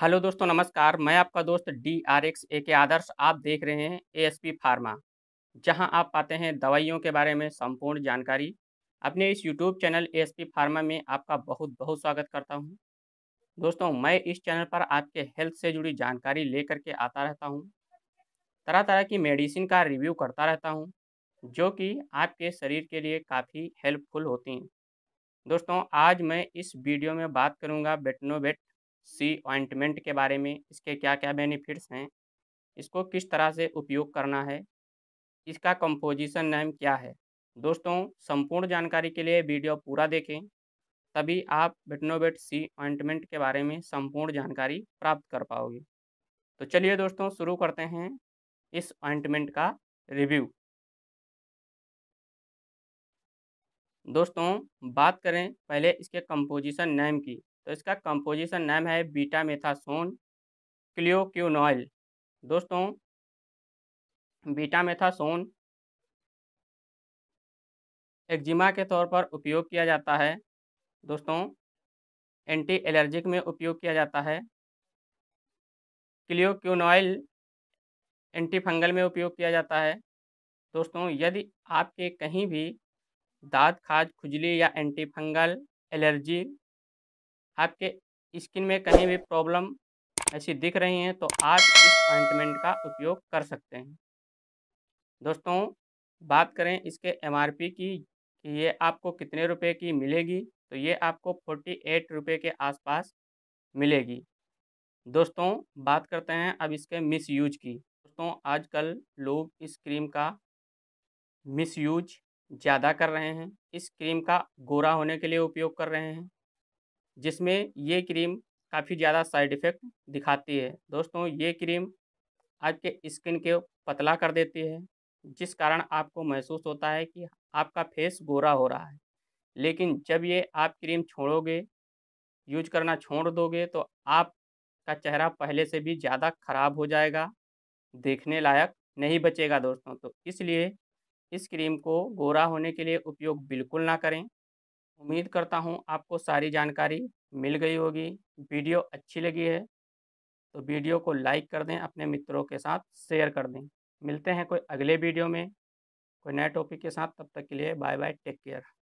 hello दोस्तों नमस्कार मैं आपका दोस्त डी आर एक्स ए के आदर्श आप देख रहे हैं ए एस पी फार्मा जहां आप पाते हैं दवाइयों के बारे में संपूर्ण जानकारी अपने इस YouTube channel A S P pharma में आपका बहुत बहुत स्वागत करता हूं दोस्तों मैं इस चैनल पर आपके हेल्थ से जुड़ी जानकारी लेकर के आता रहता हूँ तरह तरह की मेडिसिन का रिव्यू करता रहता हूँ जो कि आपके शरीर के लिए काफ़ी हेल्पफुल होती हैं दोस्तों आज मैं इस वीडियो में बात करूँगा बेटनोबेट सी ऑइंटमेंट के बारे में इसके क्या क्या बेनिफिट्स हैं इसको किस तरह से उपयोग करना है इसका कंपोजिशन नेम क्या है दोस्तों संपूर्ण जानकारी के लिए वीडियो पूरा देखें तभी आप बिटनोबेट सी ऑइंटमेंट के बारे में संपूर्ण जानकारी प्राप्त कर पाओगे तो चलिए दोस्तों शुरू करते हैं इस ऑइंटमेंट का रिव्यू दोस्तों बात करें पहले इसके कंपोजिशन नेम की तो इसका कंपोजिशन नाम है बीटा मेथासोन क्लियोक्यूनॉयल दोस्तों बीटा मेथासोन एक्जिमा के तौर पर उपयोग किया जाता है दोस्तों एंटी एलर्जिक में उपयोग किया जाता है क्लियोक्यूनॉयल एंटी फंगल में उपयोग किया जाता है दोस्तों यदि आपके कहीं भी दाँत खाज खुजली या एंटी फंगल एलर्जी आपके स्किन में कहीं भी प्रॉब्लम ऐसी दिख रही हैं तो आप इस ऑइंटमेंट का उपयोग कर सकते हैं दोस्तों बात करें इसके एमआरपी की कि ये आपको कितने रुपए की मिलेगी तो ये आपको फोर्टी एट रुपये के आसपास मिलेगी दोस्तों बात करते हैं अब इसके मिस यूज की दोस्तों आजकल लोग इस क्रीम का मिस यूज ज़्यादा कर रहे हैं इस क्रीम का गोरा होने के लिए उपयोग कर रहे हैं जिसमें ये क्रीम काफ़ी ज़्यादा साइड इफ़ेक्ट दिखाती है दोस्तों ये क्रीम आपके स्किन के पतला कर देती है जिस कारण आपको महसूस होता है कि आपका फेस गोरा हो रहा है लेकिन जब ये आप क्रीम छोड़ोगे यूज करना छोड़ दोगे तो आपका चेहरा पहले से भी ज़्यादा ख़राब हो जाएगा देखने लायक नहीं बचेगा दोस्तों तो इसलिए इस क्रीम को गोरा होने के लिए उपयोग बिल्कुल ना करें उम्मीद करता हूँ आपको सारी जानकारी मिल गई होगी वीडियो अच्छी लगी है तो वीडियो को लाइक कर दें अपने मित्रों के साथ शेयर कर दें मिलते हैं कोई अगले वीडियो में कोई नए टॉपिक के साथ तब तक के लिए बाय बाय टेक केयर